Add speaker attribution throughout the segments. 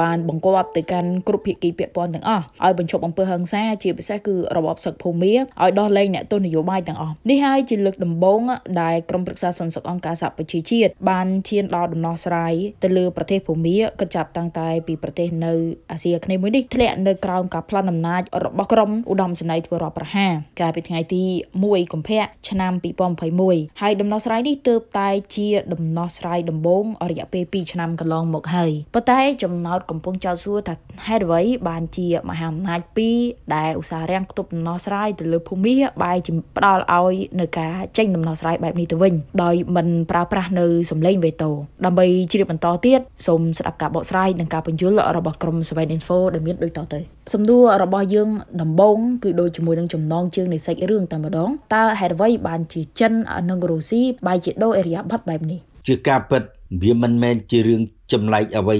Speaker 1: បានបង្គាប់ទៅកាន់គ្រប់ភាគីពាក់ព័ន្ធទាំងអស់ឲ្យបញ្ឈប់អំពើហិង្សាជាពិសេសគឺរបបសឹកភូមិឲ្យដោះលែងអ្នកទោសនយោបាយទាំងអស់នេះហើយជាលើកដំបូងដែលក្រុមប្រឹក្សាសន្តិសុខអង្គការសហប្រជាជាតិបានឈានដល់ដំណោះស្រាយទៅលើប្រទេសភូមាក៏ចាប់តាំងតែពីប្រទេសនៅអាស៊ីអាគ្នេយ៍មួយនេះធ្លាក់នៅក្រោមការផ្លន់អំណាចរបស់ក្រុមឧត្តមសេនីយ៍ធ្វើរដ្ឋប្រហារកាលពីថ្ងៃទី1កុម្ភៈឆ្នាំ2021ហើយដំណោះស្រាយនេះទើបតែជាដំណោះស្រាយដំបូងរយៈពេល2ឆ្នាំកន្លងមកហើយប៉ុន្តែចំណោទកំពុងចោទសួរថាហេតុអ្វី បានជាមហាអំណាចពីរដែលឧស្សាហ៍រាំងគប់ដំណោះស្រាយទៅលើភូមិបែរជាផ្ដាល់ឲ្យនៅការចេញដំណោះស្រាយបែបនេះទៅវិញដោយមិនប្រើប្រាស់នៅសម្លេងវេតូដើម្បីជ្រាបបន្តទៀតសូមស្ដាប់ការបកស្រាយនិងការបញ្យលរបស់ក្រុម Seven Info ដែលមានដូចតទៅសំណួររបស់យើងដំបូងគឺដូចជាមួយនឹងចំណងជើងនៃសាច់រឿងតែម្ដងតើហេតុអ្វីបានជាចិននិងរុស្ស៊ីបែរជាដូរអេរីយ៉ាបាត់បែបនេះ
Speaker 2: ជាការពិតវាមិនមែនជារឿងចម្លែកអ្វី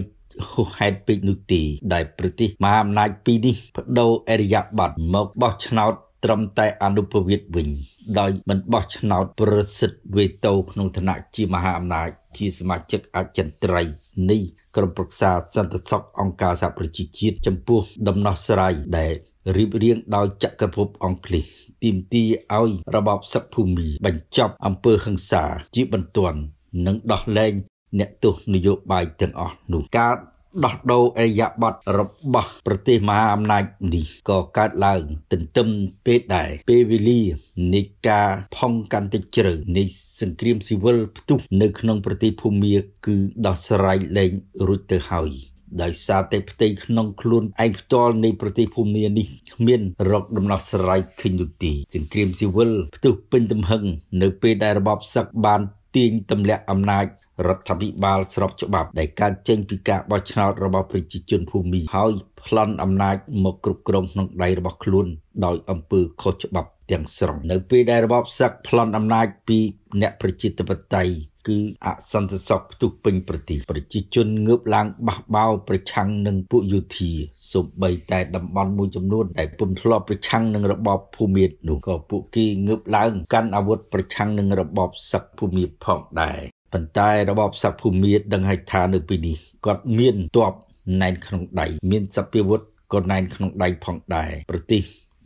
Speaker 2: ហួសហេតុពេកនោះទេដែលប្រទេសមហាអំណាចពីរនេះបដូរអរិយប័ត្រមកបោះឆ្នោត ត្រឹមតែអនុប្រវេតវិញដោយមិនបោះឆ្នោត ប្រសិទ្ធវេតោក្នុងឋានៈជាមហាអំណាចជាសមាជិកអចិន្ត្រៃយ៍នេះក្រុមប្រឹក្សាសន្តិសុខអង្គការសហប្រជាជាតិចំពោះ ដំណោះស្រាយដែលរៀបរៀងដោយចក្រភពអង់គ្លេសទីមទីឲ្យរបបសឹកភូមិបញ្ចប់អំពើហិង្សាជាបន្ទាន់និងដោះលែងអ្នកទស្សនយោបាយទាំងអស់នោះការដោះដូរអរិយប័ត្ររបស់ប្រទេសមហាអំណាចនេះក៏កើតឡើងទន្ទឹមពេលដែរពេលវេលានៃការផុងកាន់តែជ្រៅនៃសង្គ្រាមស៊ីវិលផ្ទុះនៅក្នុងប្រទេសភូមាគឺដោះស្រាយលែងរួចទៅហើយដោយសារតែផ្ទៃក្នុងខ្លួនឯងផ្ទាល់នៃប្រទេសភូមានេះគ្មានរកដំណោះស្រាយឃើញនោះទេសង្គ្រាមស៊ីវិលផ្ទុះពេញទំហឹងនៅពេលដែលរបបសឹកបានទាញទម្លាក់អំណាចរដ្ឋាភិបាលស្របច្បាប់ដែលកើតចេញពីការបោះឆ្នោតរបស់ប្រជាជនភូមិហើយប្លន់អំណាចមកគ្រប់គ្រងក្នុងដៃរបស់ខ្លួនដោយអំពើខុសច្បាប់ទាំងស្រុងនៅពេលដែលរបបសឹកប្លន់អំណាចពីអ្នកប្រជាធិបតេយ្យគឺអសន្តិសុខផ្ទុះពេញប្រទេសប្រជាជនងើបឡើងបះបោរប្រឆាំងនឹងពួកយោធាសូម្បីតែតំបន់មួយចំនួនដែលពុំធ្លាប់ប្រឆាំងនឹងរបបភូមិនោះក៏ពួកគេងើបឡើងកាន់អាវុធប្រឆាំងនឹងរបបសឹកភូមិផងដែរប៉ុន្តែរបបសាភូមិដឹងហើយថានៅពេលនេះគាត់មានទ័ពណែនក្នុងដៃមាន សព្វាវុធក៏ណែនក្នុងដៃផងដែរប្រទេស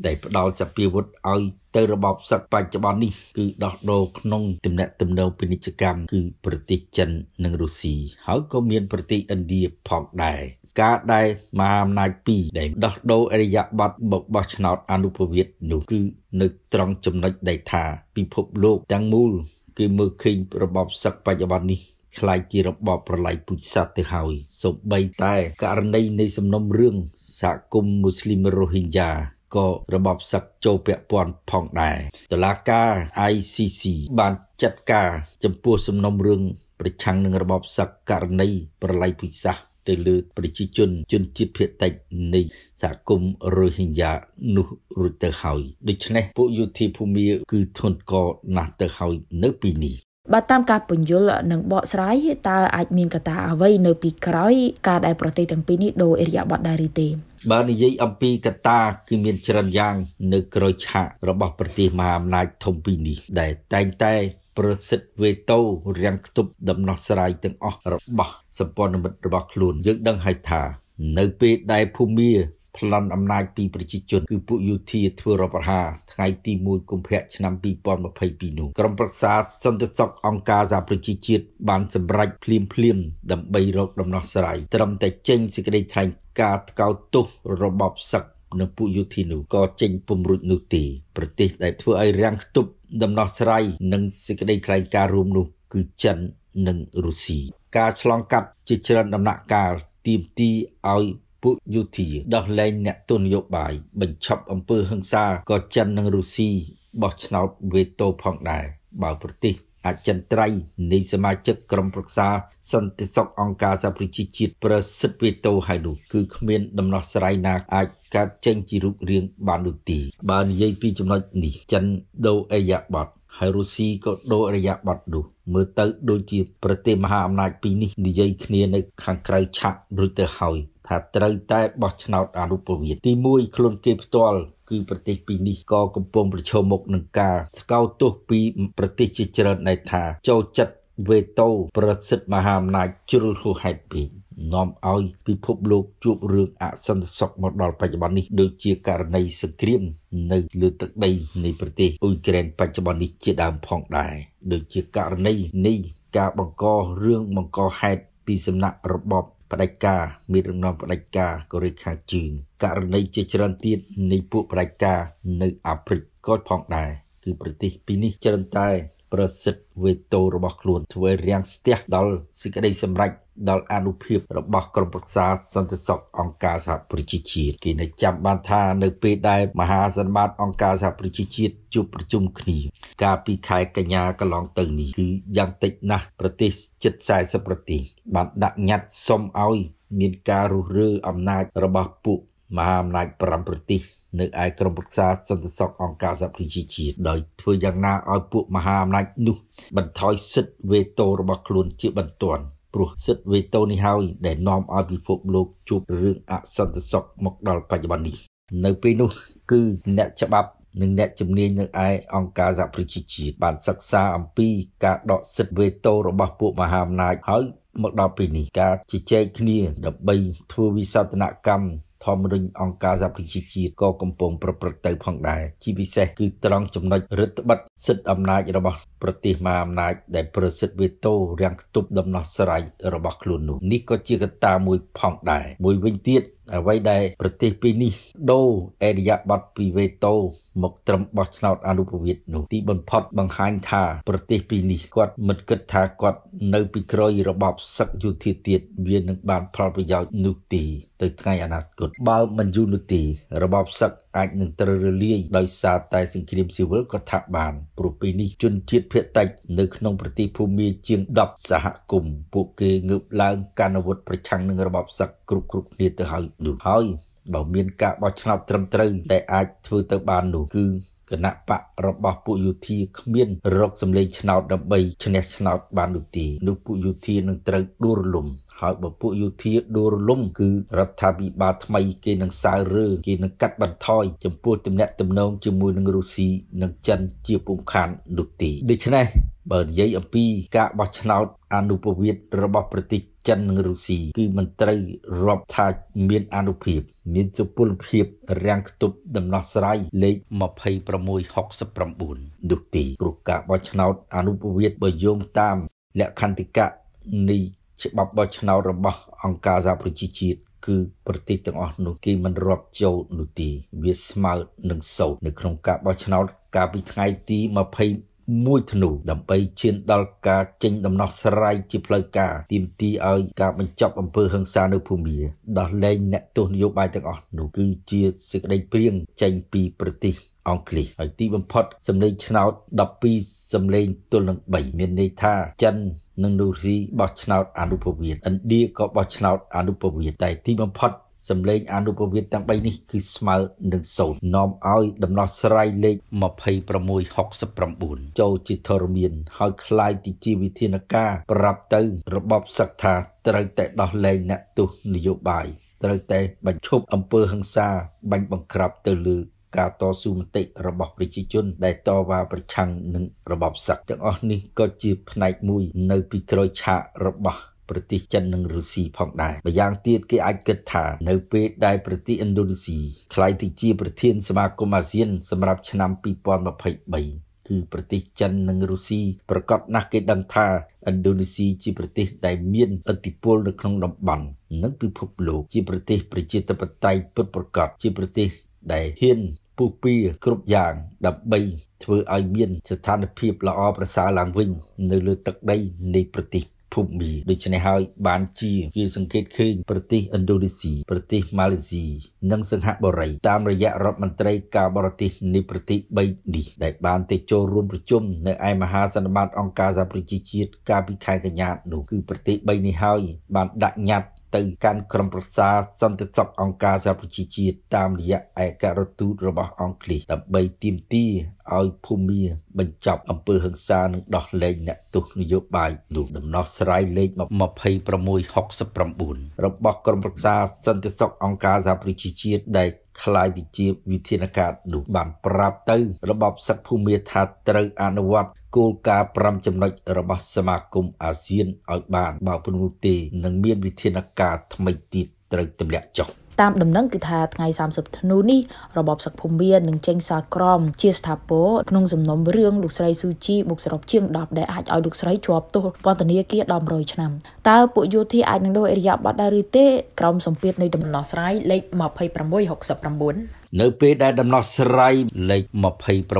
Speaker 2: ដែលផ្ដាល់សព្វាវុធឲ្យទៅរបបសឹកបច្ចុប្បន្ននេះគឺដោះដូរក្នុងទំនាក់ទំនងពាណិជ្ជកម្មគឺប្រទេសចិននិងរុស្ស៊ីហើយក៏មានប្រទេសឥណ្ឌាផងដែរការដែលមហាអំណាចពីរដែលដោះដូរអរិយប័ត្រមកបោះឆ្នោតអនុប្រវេតនោះគឺនៅត្រង់ចំណុចដែលថាពិភពលោកទាំងមូលគេមើលឃើញរបបសឹកបច្ចុប្បន្ននេះខ្លាយជារបបប្រល័យពូជសាសន៍ទៅហើយសូម្បីតែករណីនៃសំណុំរឿងសហគមន៍មូស្លីមរូហិញយ៉ាក៏របបសឹកចូលពាក់ព័ន្ធផងដែរតឡាការ ICC បានចាត់ការចំពោះសំណុំរឿងប្រឆាំងនឹងរបបសឹកករណីប្រល័យពូជសាសន៍ទៅលើប្រជាជន ជនជាតិភាគតិចនៃសហគមន៍រូហិញ៉ានោះរួចទៅហើយដូច្នេះពួកយោធាភូមាគឺធន់កណាស់ទៅហើយនៅពីនេះ
Speaker 1: បើតាមការពន្យល់និងបកស្រាយតើអាចមានកត្តាអ្វីនៅពីក្រោយ ការដែលប្រទេសទាំងពីរនេះដូរអេរយាប័តដែរឬទេ
Speaker 2: បើនិយាយអំពីកត្តាគឺមានច្រើនយ៉ាង នៅក្រោយឆាករបស់ប្រទេសមហាអំណាចធំពីរនេះដែលតែងតែប្រសិទ្ធវេតោរាំងខ្ទប់ដំណោះស្រាយទាំងអស់របស់សម្ព័ន្ធមិត្តរបស់ខ្លួនយើងដឹងហើយថានៅពេលដែលភូមាប្លន់អំណាចពីប្រជាជនគឺពួកយោធាធ្វើរដ្ឋប្រហារថ្ងៃទី1កុម្ភៈឆ្នាំ2022នោះក្រុមប្រឹក្សាសន្តិសុខអង្គការសហប្រជាជាតិបានសម្រេចភ្លាមភ្លាមដើម្បីរកដំណោះស្រាយត្រឹមតែចេញសេចក្តីថ្លែងការណ៍ថ្កោលទោសរបបសឹកនៅពួកយោធានោះក៏ចេញពំរុចនោះទេប្រទេសដែលធ្វើឲ្យរាំងខ្ទប់ដំណោះស្រាយនិងសេចក្តីថ្លែងការណ៍រួមនោះ គឺចិននិងរុស្ស៊ីការឆ្លងកាត់ជាច្រើនដំណាក់កាលទាមទារឲ្យពួកយោធាដោះលែងអ្នកទស្សនយោបាយបញ្ឈប់អំពើហិង្សាក៏ចិននិងរុស្ស៊ីបោះឆ្នោតវេតូផងដែរបើប្រទេសអចិន្ត្រៃយ៍នៃ សមាជិកក្រុមប្រឹក្សាសន្តិសុខអង្គការសហប្រជាជាតិប្រសិទ្ធវេតូហើយនោះគឺគ្មានដំណោះស្រាយណាអាចកើតចេញជារូបរាងបាននោះទេបើនិយាយពីចំណុចនេះចិនដូអេយ៉ាបតហើយរុស្ស៊ីក៏ដូរយៈបត់នោះមើលទៅដូចជាប្រទេសមហាអំណាចពីរនេះ និយាយគ្នានៅខាងក្រៅឆាករួចទៅហើយថាត្រូវតែបោះឆ្នោតអនុប្រវត្តិទី1ខ្លួនគេផ្ទាល់គឺប្រទេសពីរនេះក៏កំពុងប្រឈមមុខនឹងការស្កោតទោសពីប្រទេសជាច្រើនដែលថាចូលចិត្តវេតោប្រសិទ្ធមហាអំណាចជ្រុលហួសហេតុពេកនាំឲ្យ ពិភពលោក ជួបរឿងអសន្តិសុខមកដល់បច្ចុប្បន្ននេះដូចជាករណីសង្គ្រាម នៅលើទឹកដីនៃប្រទេសអ៊ុយក្រែនបច្ចុប្បន្ននេះជាដើមផងដែរដូចជាករណីនេះ ការបង្ករឿងបង្កហេតុពីសំណាក់របបផ្ដាច់ការមានរំនាំផ្ដាច់ការកូរ៉េខាងជើងករណីជាច្រើនទៀតនៃពួកផ្ដាច់ការនៅអាហ្វ្រិកក៏ផងដែរគឺប្រទេសពីរនេះច្រើនតែប្រសិទ្ធវេតោរបស់ខ្លួនធ្វើរាំងស្ទះដល់សេចក្តីសម្រេចដល់អនុភាពរបស់ក្រមប្រឹក្សាសន្តិសុខអង្គការសហប្រជាជាតិគេនៅចាំបានថានៅពេលដែលមហាសន្និបាតអង្គការសហប្រជាជាតិជួបប្រជុំគ្នាកាលពីខែកញ្ញាកន្លងទៅនេះគឺយ៉ាងតិចណាស់ប្រទេសជិត40ប្រទេសបានដាក់ញត្តិសុំឲ្យមានការរុះរើអំណាចរបស់ពួកមហាអំណាច5ប្រទេសនៅឯក្រមប្រឹក្សាសន្តិសុខអង្គការសហប្រជាជាតិដោយធ្វើយ៉ាងណាឲ្យពួកមហាអំណាចនោះបន្ថយសិទ្ធិវេតូរបស់ខ្លួនជាបន្ទាន់ព្រោះសិទ្ធិវេតូនេះហើយដែលនាំឲ្យពិភពលោកជួបរឿងអសន្តិសុខមកដល់បច្ចុប្បន្ននេះនៅពេលនោះគឺអ្នកច្បាប់និងអ្នកជំនាញនៅឯអង្គការសហប្រជាជាតិបានសិក្សាអំពីការដកសិទ្ធិវេតូរបស់ពួកមហាអំណាចហើយមកដល់ពេលនេះការជជែកគ្នាដើម្បីធ្វើវិសោធនកម្មធម្មនុញ្ញអង្គការសហប្រជាជាតិក៏កំពុងប្រព្រឹត្តទៅផងដែរជាពិសេសគឺត្រង់ចំណុចរដ្ឋបិតសិទ្ធិអំណាចរបស់ប្រទេសមហាអំណាចដែលប្រសិទ្ធវេតូរាំងគប់ដំណោះស្រាយរបស់ខ្លួននោះនេះក៏ជាកត្តាមួយផងដែរមួយវិញទៀតអ្វីដែលប្រទេសពីរនេះដូរអេរិយាប័តពីវេតូមកត្រឹមបោះឆ្នោតអនុប្រវេតនោះទីបំផុតបង្ហាញថាប្រទេសពីរនេះគាត់មិនគិតថាគាត់នៅពីក្រោយរបបសឹកយុធាទៀតវានឹងបានផលប្រយោជន៍នោះទេទៅថ្ងៃអនាគតបើ មិនយូរនោះទេរបបសឹកអាចនឹងត្រូវរលាយដោយសារតែសង្គ្រាមស៊ីវិលក៏ថាបាន ព្រោះពេលនេះជនជាតិភៀតតិចនៅក្នុងប្រទេសភូមាជាង10សហគមន៍ពួកគេងើបឡើងកាន់អាវុធប្រឆាំងនឹងរបបសឹកគ្រប់គ្រប់គ្នាទៅហើយនោះហើយបើមានការបោះឆ្នោតត្រឹមត្រូវដែលអាចធ្វើទៅបាននោះគឺគណៈបករបស់ពួកយោធាគ្មានរកសម្លេងឆ្នោតដើម្បីឈ្នះឆ្នោតបាននោះទេនោះពួកយោធានឹងត្រូវដួលរលំ ហើយបើពួកយោធាដួលរលំគឺរដ្ឋាភិបាលថ្មីគេនឹងសើរើគេនឹងកាត់បន្ថយចំពោះទំនាក់ទំនងជាមួយនឹងរុស្ស៊ីនិងចិនជាពុំខាននោះទេដូច្នេះបើនិយាយអំពីការបោះឆ្នោតអនុប្រវត្តិរបស់ប្រទេសចិននិងរុស្ស៊ីគឺមិនត្រូវរាប់ថាមានអនុភាពមានសុពលភាពរាំងខ្ទប់ដំណោះស្រាយលេខ2669នោះទីព្រោះការបោះឆ្នោតអនុប្រវត្តិបើយោងតាមលក្ខន្តិកៈនៃច្បាប់បោះឆ្នោតរបស់អង្គការសហប្រជាជាតិគឺប្រទេសទាំងអស់នោះគេមិនរាប់ចូលនោះទេវាស្មើនឹងសូន្យនៅក្នុងការបោះឆ្នោតកាលពីថ្ងៃទី20មួយធ្នូដើម្បីឈានដល់ការចេញ ដំណោះស្រាយជាផ្លូវការទាមទារឲ្យការបញ្ចប់អំពើហិង្សានៅភូមាដោះលែងអ្នកទោសនយោបាយទាំងអស់នោះគឺជាសេចក្តី ព្រៀងចេញពីប្រទេសអង់គ្លេសហើយទីបំផុតសម្លេងឆ្នោត12សម្លេងទល់នឹង3មានន័យថាចិននិងនូស៊ីបោះឆ្នោតអនុប្រវេតឥណ្ឌាក៏បោះឆ្នោតអនុប្រវេតតែទីបំផុតសម្លេងអនុប្រវេទទាំង3នេះគឺស្មើនឹងសូន្យនាំឲ្យដំណោះស្រាយលេខ2669ចូលជាធរមានហើយคลายទីជាវិធានការប្រាប់ទៅរបបសឹកថាត្រូវតែដោះលែងអ្នកទោសនយោបាយ ត្រូវតែបញ្ឈប់អំពើហិង្សាបាញ់បង្ក្រាបទៅលើការតស៊ូមតិរបស់ប្រជាជន ដែលតវ៉ាប្រឆាំងនឹងរបបសឹកទាំងអស់នេះក៏ជាផ្នែកមួយ នៅពីក្រោយឆាករបស់ប្រទេសចិននិងរុស្ស៊ីផងដែរម្យ៉ាងទៀតគេអាចគិតថានៅពេលដែលប្រទេសឥណ្ឌូនេស៊ីក្លាយទៅជាប្រធានសមាគមអាស៊ានសម្រាប់ឆ្នាំ2023គឺប្រទេសចិននិងរុស្ស៊ីប្រកបណាស់គេដឹងថាឥណ្ឌូនេស៊ីជាប្រទេសដែលមានឥទ្ធិពលនៅក្នុងតំបន់និងពិភពលោកជាប្រទេសប្រជាធិបតេយ្យពិតប្រាកដជាប្រទេសដែលហ៊ានពុះពៀគ្រប់យ៉ាងដើម្បីធ្វើឲ្យមានស្ថានភាពល្អប្រសើរឡើងវិញនៅលើទឹកដីនៃប្រទេសភូមាដូច្នេះហើយ បានជាគេសង្កេតឃើញប្រទេសឥណ្ឌូនេស៊ីប្រទេសម៉ាឡេស៊ីនិងសិង្ហបុរីតាមរយៈរដ្ឋមន្ត្រីការបរទេសនៃប្រទេស3នេះដែលបានទៅចូលរួមប្រជុំនៅឯមហាសន្និបាតអង្គការសហប្រជាជាតិកាលពីខែកញ្ញានោះគឺប្រទេស3នេះហើយបានដាក់ញត្តិទៅកាន់ក្រុមប្រឹក្សាសន្តិសុខអង្គការសហប្រជាជាតិតាមរយៈឯករាជទូតរបស់អង់គ្លេសដើម្បីទាមទារឲ្យភូមាបញ្ចប់អំពើហិង្សានិងដោះលែងអ្នកទោសនយោបាយនោះដំណោះស្រាយលេខ2669របស់ក្រុមប្រឹក្សាសន្តិសុខអង្គការសហប្រជាជាតិដែលខ្លាយទៅជា វិធានការនោះបានប្រាប់ទៅរបបសឹកភូមិថាត្រូវអនុវត្តគោលការណ៍5ចំណុចរបស់សមាគមអាស៊ានឲ្យបានបើព្រមទេនឹងមាន វិធានការថ្មីទៀតត្រូវទម្លាក់ចុះ
Speaker 1: តាមដំណឹងគឺថាថ្ងៃ30ធ្នូនេះរបបសឹកភូមិវានឹងចេញសារក្រមជាស្ថាពរក្នុងសំណុំរឿងលោកស្រីស៊ូជីបុកសរុបជាង10ដែលអាចឲ្យលោកស្រីជាប់ទោសពន្ធនាគារដល់100ឆ្នាំតើពួកយោធាអាចនឹងដូរអរិយាប័ត្រដែរឬទេក្រមសម្ពាធនៃដំណោះស្រាយលេខ2669
Speaker 2: នៅពេលដែលដំណោះស្រាយលេខ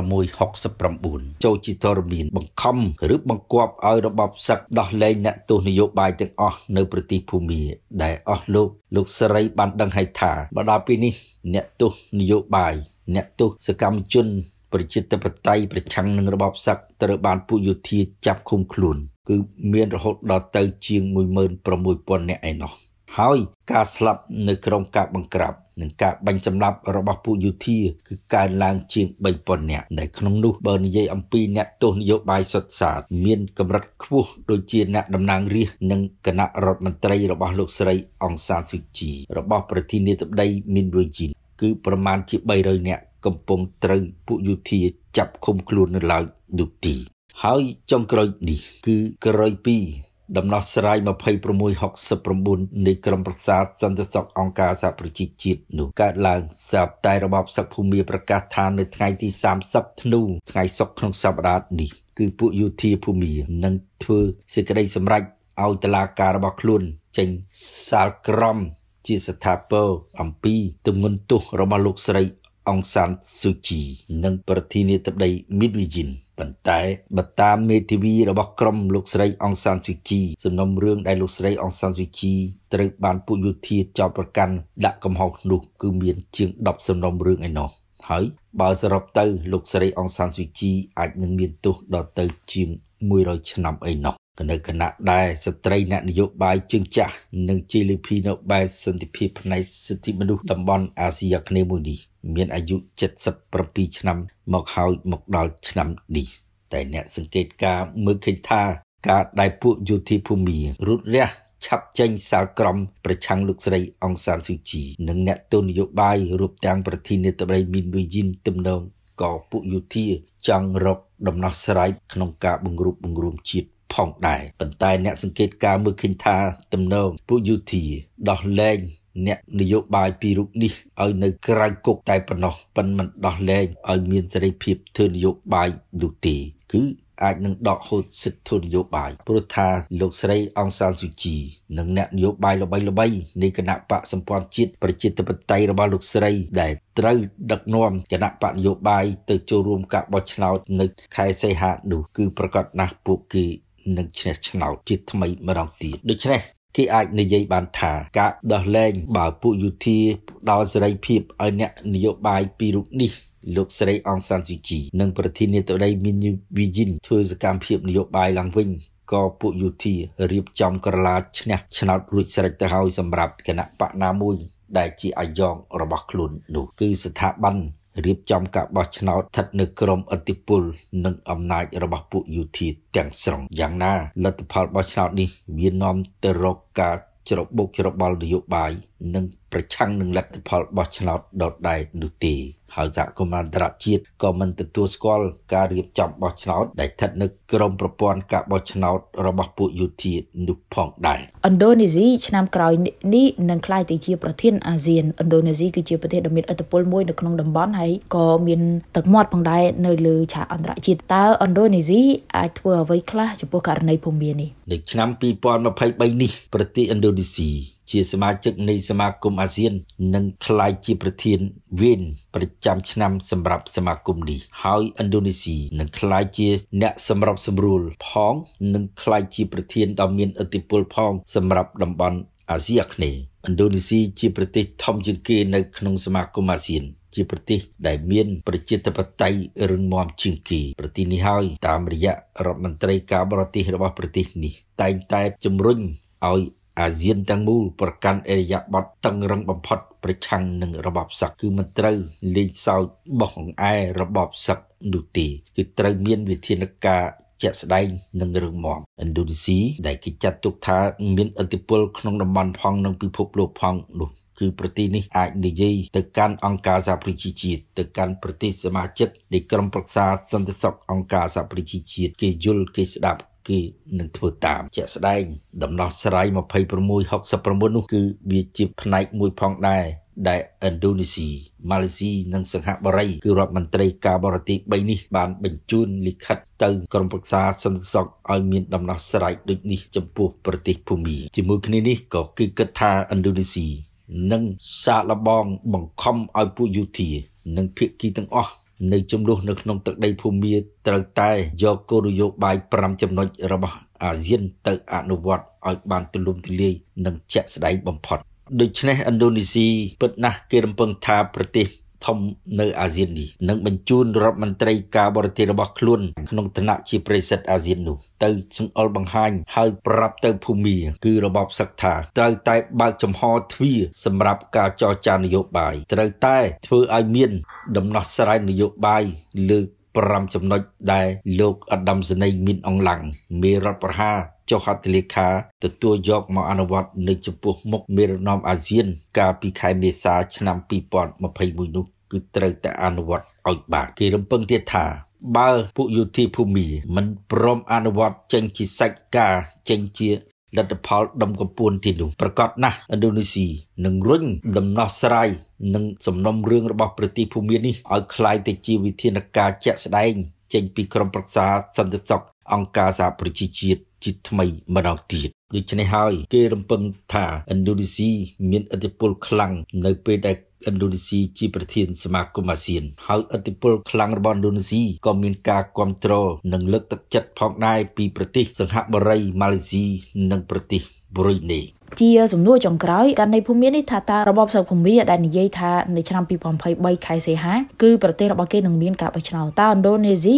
Speaker 2: 2669ចូលជាធរមានបង្ខំឬបង្គាប់ឲ្យរបបសឹកដោះលែងអ្នកទោសនយោបាយទាំងអស់នៅប្រទេសភូមាដែលអស់លោកលោកសេរីបានដឹងហើយថាបើដល់ពេលនេះ អ្នកទោសនយោបាយអ្នកទោសសកម្មជន ប្រជាធិបតេយ្យប្រឆាំងនឹងរបបសឹកត្រូវបានពួកយោធាចាប់ឃុំខ្លួន គឺមានរហូតដល់ទៅជាង16000នាក់ឯណោះហើយការស្លាប់នៅក្រោមការបង្ក្រាបនិងការបាញ់សម្លាប់របស់ពួកយោធាគឺកើនឡើងជាង3000នាក់ដែលក្នុងនោះបើនិយាយអំពីអ្នកទស្សនយោបាយសុទ្ធសាធមានកម្រិតខ្ពស់ដូចជាអ្នកតំណាងរាស្ត្រនិងគណៈរដ្ឋមន្ត្រីរបស់លោកស្រីអង្សានស៊ូជីរបស់ប្រធានាធិបតីមីនវីជីនគឺប្រមាណជា300នាក់កំពុងត្រូវពួកយោធាចាប់ឃុំខ្លួននៅឡើយដូចទីហើយចុងក្រោយនេះគឺក្រោយ2ដំណោះស្រាយ2669នៃក្រុមប្រឹក្សាសន្តិសុខអង្គការសហប្រជាជាតិនោះកើតឡើងស្រាប់តែរបបសឹកភូមិប្រកាសថានៅថ្ងៃទី30ធ្នូថ្ងៃសុក្រក្នុងសប្តាហ៍នេះគឺពួកយោធាភូមិនឹងធ្វើសេចក្តីសម្រេចឲ្យតឡាការរបស់ខ្លួន ចេញសាលក្រមជាស្ថាពរអំពីទំនន់ទោសរបស់លោកស្រីអង្សានស៊ូជីនិង ប្រធានាធិបតីមីនវីជីនប៉ុន្តែបើតាមមេធាវីរបស់ក្រុមលោកស្រីអង្សានស៊ូជីសំណុំរឿងដែលលោកស្រី អង្សានស៊ូជីត្រូវបានពួកយោធាចោទប្រកាន់ ដាក់កំហុសនោះ គឺមាន ជាង10សំណុំរឿងឯណោះហើយបើសរុបទៅលោកស្រីអង្សានស៊ូជីអាចនឹងមានទោសដល់ទៅជាង100ឆ្នាំឯណោះនៅគណៈដែរស្ត្រីអ្នកនយោបាយជើងចាស់និងជាលីភីនៅបែបសន្តិភាពផ្នែកសិទ្ធិមនុស្សតំបន់អាស៊ីអាគ្នេយ៍មួយនេះ មានអាយុ77ឆ្នាំ មកហើយមកដល់ឆ្នាំនេះ តែអ្នកសង្កេតការមើលឃើញថា ការដែលពួកយោធាភូមិរត់រះឆាប់ចេញសាលក្រមប្រឆាំងលោកស្រី អង្សានស៊ូជីនិងអ្នកទស្សនយោបាយរូបទាំងប្រធានាធិបតីមីនវីយិនទំនងក៏ពួកយោធាចង់រកដំណោះស្រាយក្នុងការបង្រួបបង្រួមជាតិផងដែរប៉ុន្តែអ្នកសង្កេតការមើលឃើញថាទំនងពួកយូធីដោះលែងអ្នកនយោបាយពីររូបនេះឲ្យនៅក្រៅគុកតែប៉ុណ្ណោះប៉ុនមិនដោះលែងឲ្យមានសេរីភាពធ្វើនយោបាយនោះទេ គឺអាចនឹងដកហូតសិទ្ធិធនយោបាយព្រោះថាលោកស្រីអង្សានស៊ូជីនិងអ្នកនយោបាយល្បីៗនៃគណៈបកសម្ព័ន្ធជាតិប្រជាធិបតេយ្យរបស់លោកស្រីដែលត្រូវដឹកនាំគណៈបកនយោបាយទៅចូលរួមការបោះឆ្នោតនៅខែសីហានោះ គឺប្រកាសណាស់ពួកគេនិងឈ្នះឆ្នោតជាថ្មីម្ដងទៀតដូច្នេះគេអាចនិយាយបាន ថា ការដោះលែងបើពួកយុធាដល់សេរីភាពឲ្យអ្នកនយោបាយពីររូបនេះលោកស្រីអង្សានស៊ូជីនិងប្រធានាធិបតីមីនវីជីនធ្វើសកម្មភាពនយោបាយឡើងវិញក៏ពួកយុធារៀបចំក្រឡាឈ្នះឆ្នោតរួចស្រេចទៅហើយសម្រាប់គណៈបកណាមួយ ដែលជាអាយ៉ងរបស់ខ្លួន នោះគឺស្ថាប័នរៀបចំការបោះឆ្នោតស្ថិតនៅក្រោមអធិបុលនិងអំណាចរបស់ពួកយោធាទាំងស្រុងយ៉ាងណាលទ្ធផលបោះឆ្នោតនេះវានាំទៅរកការច្របូកច្របល់នយោបាយនិងប្រឆាំងនឹងលទ្ធផលបោះឆ្នោតដដែលនោះទេហើយសហគមន៍អន្តរជាតិក៏មិនទទួលស្គាល់ការរៀបចំបោះឆ្នោតដែលស្ថិតនៅក្រមប្រព័ន្ធការបោះឆ្នោត របស់ពួកយោធានោះផងដែរ
Speaker 1: ឥណ្ឌូនេស៊ីឆ្នាំក្រោយនេះនឹងក្លាយទៅជាប្រធានអាស៊ានឥណ្ឌូនេស៊ីគឺជាប្រទេសដ៏មានឥទ្ធិពលមួយនៅក្នុងតំបន់ហើយក៏មានទឹកមាត់ផងដែរនៅលើឆាកអន្តរជាតិតើឥណ្ឌូនេស៊ីអាចធ្វើអ្វីខ្លះចំពោះករណីភូមានេះ
Speaker 2: នៅឆ្នាំ2023នេះ ប្រទេសឥណ្ឌូនេស៊ីជាសមាជិកនៃសមាគមអាស៊ាននិងថ្លៃជាប្រធានវេនប្រចាំឆ្នាំ សម្រាប់សមាគមនេះហើយឥណ្ឌូនេស៊ីនឹងថ្លៃជាអ្នកសម្របសម្រួលផង និងថ្លៃជាប្រធានដ៏មានឥទ្ធិពលផង សម្រាប់តំបន់អាស៊ីអាគ្នេយ៍ឥណ្ឌូនេស៊ីជាប្រទេសធំជាងគេនៅក្នុងសមាគមអាស៊ាន ជាប្រទេសដែលមានប្រជាធិបតេយ្យរឹងមាំជាងគេ ប្រទេសនេះហើយតាមរយៈរដ្ឋមន្ត្រីការបរទេសរបស់ប្រទេសនេះ តែងតែជំរុញឲ្យអាស៊ានទាំងមូលប្រកាន់អរិយាប័ត្រតឹងរឹងបំផុតប្រឆាំងនឹងរបបសឹកគឺមិនត្រូវលេងសើចបោះអង្អែរបបសឹកនោះទេគឺត្រូវមានវិធានការជាក់ស្ដែងនិងរឹងមាំឥណ្ឌូនេស៊ីដែលគេចាត់ទុកថា មានឥទ្ធិពលក្នុងតំបន់ផងនិងពិភពលោកផងនោះគឺប្រទេសនេះអាចនិយាយទៅកាន់អង្គការសហប្រជាជាតិទៅកាន់ប្រទេសសមាជិកនៃក្រុមប្រឹក្សាសន្តិសុខអង្គការសហប្រជាជាតិគេយល់គេស្ដាប់ គេនឹងធ្វើតាមជាក់ស្ដែងដំណោះស្រាយ2669នោះគឺវាជា ផ្នែក មួយផងដែរដែលឥណ្ឌូនេស៊ីម៉ាឡេស៊ីនិងសិង្ហបុរីគឺរដ្ឋមន្ត្រីការបរទេស3នេះបាន បញ្ជូនលិខិតទៅក្រមប្រឹក្សាសន្តិសុខឲ្យមានដំណោះស្រាយដូចនេះចំពោះ ប្រទេសភូមាជាមួយគ្នានេះក៏គឺគិតថាឥណ្ឌូនេស៊ីនិងសាឡបងបង្ខំឲ្យពួកយោធានិងភៀកគីទាំងអស់នៅចំនួននៅក្នុងទឹកដីភូមាត្រូវតែយកគោលនយោបាយ5ចំណុចរបស់អាស៊ានទៅអនុវត្តឲ្យបានទូលំទូលាយនិងជាក់ស្ដែងបំផុតដូច្នេះឥណ្ឌូនេស៊ីពិតណាស់គេរំពឹងថាប្រទេសធំនៅអាស៊ាននេះនឹងបញ្ជូនរដ្ឋមន្ត្រីការបរទេសរបស់ខ្លួនក្នុងឋានៈជាប្រេសិតអាស៊ាននោះ ទៅសង្អុលបង្ហាញហើយប្រាប់ទៅភូមាគឺរបបសឹកថាត្រូវតែ បើកចំហទ្វារសម្រាប់ការចរចានយោបាយត្រូវតែ ធ្វើឲ្យមាន ដំណោះស្រាយនយោបាយលើ5ចំណុចដែលលោកអដាមសេនីយមានអង្លាំងមេរដ្ឋប្រហារចុះហត្ថលេខាទទួលយកមកអនុវត្តនៅចំពោះមុខមេរណមអាស៊ាន កាលពីខែមេសាឆ្នាំ2021នោះគឺត្រូវតែអនុវត្តឲ្យបានគេរំពឹងទៀតថាបើពួកយោធាភូមិមិនព្រមអនុវត្តចេញជាសាច់ការចេញជាលទ្ធផលដំកំពួនទីនោះប្រកាសណាស់ឥណ្ឌូនេស៊ីនឹងរុញដំណោះស្រាយនឹងសំណុំរឿងរបស់ប្រទេសភូមានេះឲ្យคล้ายទៅជាវិធានការជាក់ស្ដែងចេញពីក្រមប្រឹក្សាសន្តិសុខអង្គការសហប្រជាជាតិជាថ្មីម្ដងទៀតដូច្នេះហើយគេរំពឹងថាឥណ្ឌូនេស៊ីមានឥទ្ធិពលខ្លាំងនៅពេលដែលឥណ្ឌូនេស៊ីជាប្រធានសមាគមអាស៊ានហើយឥទ្ធិពលខ្លាំងរបស់ឥណ្ឌូនេស៊ីក៏មានការគ្រប់គ្រងនិងលើកទឹកចិត្តផងដែរពីប្រទេសសង្ហបុរីម៉ាឡេស៊ីនិង ប្រទេសប៊្រុយណេ
Speaker 1: ជាសំណួរចុងក្រោយករណីភូមិមាននេះថាតើរបបសើភូមិដែលនិយាយថានៅឆ្នាំ2023ខែសីហាគឺប្រទេសរបស់គេនឹងមានការបោះឆ្នោតតើឥណ្ឌូនេស៊ី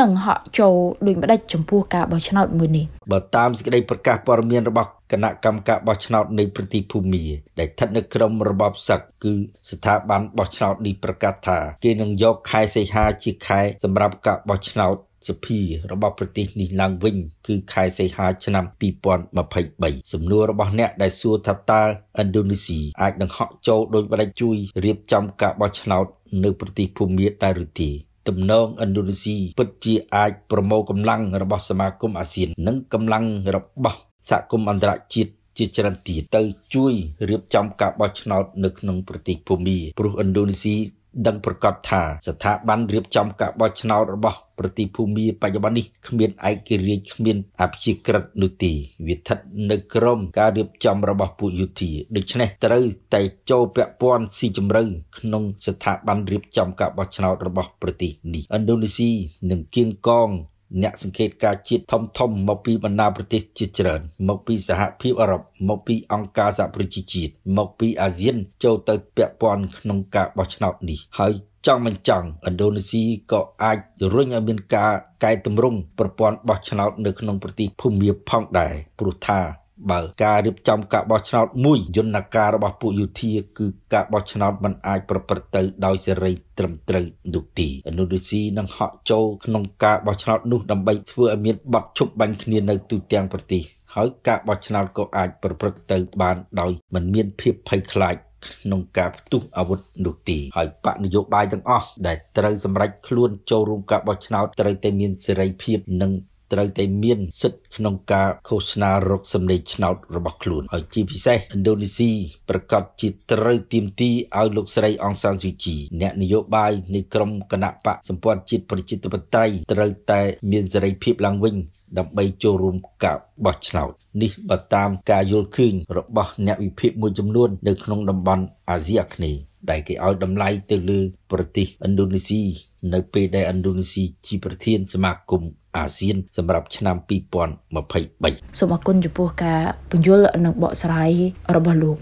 Speaker 1: នឹងហក់ចូលដូចម្ដេចចំពោះការបោះឆ្នោតមួយនេះ
Speaker 2: បើតាមសេចក្តីប្រកាសព័ត៌មានរបស់គណៈកម្មការបោះឆ្នោតនៃប្រតិភូមិដែលស្ថិតនៅក្រមរបបសឹកគឺស្ថាប័នបោះឆ្នោតនេះប្រកាសថាគេនឹងយកខែសីហា ជា ខែសម្រាប់ការបោះឆ្នោតសភារបស់ប្រទេសនេះឡើងវិញគឺខែសីហាឆ្នាំ2023សំណួររបស់អ្នកដែលសួរថាតើឥណ្ឌូនេស៊ីអាចនឹងហក់ចូលដោយបដិជួយរៀបចំការបោះឆ្នោត នៅប្រទេសភូមាតែឬទេទំនងឥណ្ឌូនេស៊ីពិតជាអាចប្រមូលកម្លាំងរបស់សមាគមអាស៊ាន និងកម្លាំងរបស់សហគមន៍អន្តរជាតិជាច្រើនទៀតទៅ ជួយរៀបចំការបោះឆ្នោត នៅក្នុងប្រទេសភូមាព្រោះឥណ្ឌូនេស៊ីដឹងប្រកាសថាស្ថាប័នរៀបចំការបោះឆ្នោតរបស់ ប្រតិភូមិបច្ចុប្បន្ននេះគ្មានឯករាជ្យគ្មានអព្យាក្រឹតនោះទេវាស្ថិតនៅក្រោមការរៀបចំរបស់ពួកយោធាដូច្នេះត្រូវតែចូលពាក់ព័ន្ធស៊ីជម្រៅក្នុងស្ថាប័នរៀបចំការបោះឆ្នោតរបស់ ប្រទេសនេះឥណ្ឌូនេស៊ីនិងគៀងកងអ្នកសង្កេតការជាតិធំធំមកពីបណ្ដាប្រទេសជាច្រើនមកពីសហភាពអឺរ៉ុបមកពីអង្គការសហប្រជាជាតិមកពីអាស៊ាន ចូលទៅ ពាក់ព័ន្ធក្នុងការបោះឆ្នោតនេះ ហើយចង់មិនចង់ឥណ្ឌូនេស៊ីក៏អាចរុញឲ្យមានការកែតម្រង់ប្រព័ន្ធបោះឆ្នោតនៅ ក្នុងប្រទេសភូមាផងដែរព្រោះថាបើការរៀបចំការបោះឆ្នោតមួយយន្តការរបស់ពួកយោធាគឺការបោះឆ្នោតមិនអាចប្រព្រឹត្តទៅដោយសេរីត្រឹមត្រូវនោះទេឥណ្ឌូនេស៊ីនឹងហក់ចូលក្នុងការបោះឆ្នោតនោះដើម្បីធ្វើឲ្យមានបទឈប់បាញ់គ្នានៅទូទាំងប្រទេសហើយការបោះឆ្នោតក៏អាចប្រព្រឹត្តទៅបានដោយមិនមានភាពភ័យខ្លាចក្នុងការផ្ទុះអាវុធនោះទីហើយបកនយោបាយទាំងអស់ដែលត្រូវសម្រេចខ្លួនចូលរួមការបោះឆ្នោតត្រូវតែមានសេរីភាពនិងត្រូវតែមានសិទ្ធិក្នុងការឃោសនារកសម្លេងឆ្នោតរបស់ខ្លួនហើយជាពិសេសឥណ្ឌូនេស៊ីប្រកាសជាត្រូវទាមទារឲ្យលោកស្រីអង្សានស៊ូជីអ្នកនយោបាយនៃក្រមគណៈបកសម្ព័ន្ធជាតិប្រជាធិបតេយ្យត្រូវតែមានសេរីភាពឡើងវិញ ដើម្បីចូលរួមការបោះឆ្នោតនេះបើតាមការយល់ឃើញរបស់អ្នកវិភាគមួយចំនួននៅក្នុងតំបន់អាស៊ីអាគ្នេយ៍ដែលគេឲ្យតម្លៃទៅលើប្រទេសឥណ្ឌូនេស៊ីនៅពេលដែលឥណ្ឌូនេស៊ីជាប្រធានសមាគមអាស៊ានសម្រាប់ឆ្នាំ2023
Speaker 1: សូមអរគុណចំពោះការពន្យល់និងបកស្រាយរបស់លោក